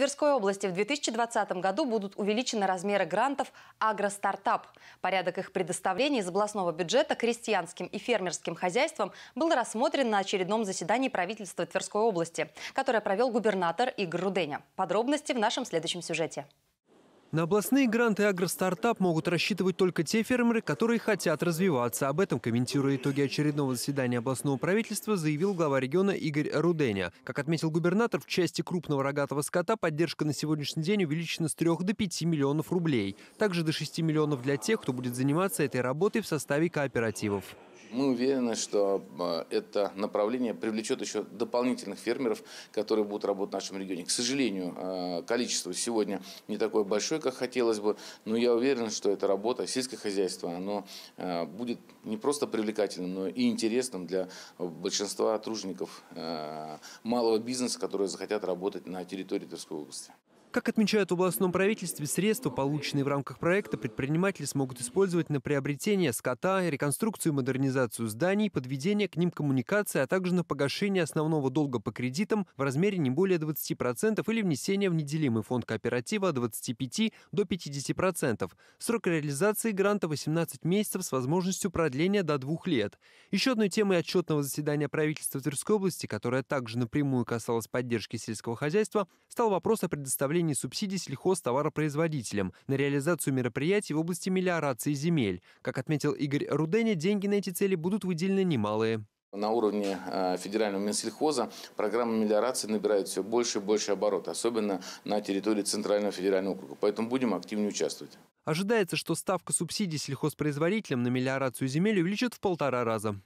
Тверской области в 2020 году будут увеличены размеры грантов «Агростартап». Порядок их предоставления из областного бюджета крестьянским и фермерским хозяйствам был рассмотрен на очередном заседании правительства Тверской области, которое провел губернатор Игорь Руденя. Подробности в нашем следующем сюжете. На областные гранты «Агростартап» могут рассчитывать только те фермеры, которые хотят развиваться. Об этом, комментируя итоги очередного заседания областного правительства, заявил глава региона Игорь Руденя. Как отметил губернатор, в части крупного рогатого скота поддержка на сегодняшний день увеличена с 3 до 5 миллионов рублей. Также до 6 миллионов для тех, кто будет заниматься этой работой в составе кооперативов. Мы уверены, что а, это направление привлечет еще дополнительных фермеров, которые будут работать в нашем регионе. К сожалению, а, количество сегодня не такое большое, как хотелось бы, но я уверен, что эта работа, сельское хозяйство, оно а, будет не просто привлекательным, но и интересным для большинства тружеников малого бизнеса, которые захотят работать на территории Тверской области. Как отмечают в областном правительстве, средства, полученные в рамках проекта, предприниматели смогут использовать на приобретение скота, реконструкцию и модернизацию зданий, подведение к ним коммуникации, а также на погашение основного долга по кредитам в размере не более 20% или внесение в неделимый фонд кооператива от 25 до 50%. Срок реализации гранта 18 месяцев с возможностью продления до двух лет. Еще одной темой отчетного заседания правительства Тверской области, которая также напрямую касалась поддержки сельского хозяйства, стал вопрос о предоставлении предоставлении субсидий сельхозтоваропроизводителям на реализацию мероприятий в области мелиорации земель. Как отметил Игорь Руденя, деньги на эти цели будут выделены немалые. На уровне э, федерального Минсельхоза программа мелиорации набирает все больше и больше оборота, особенно на территории Центрального федерального округа. Поэтому будем активнее участвовать. Ожидается, что ставка субсидий сельхозпроизводителям на мелиорацию земель увеличат в полтора раза.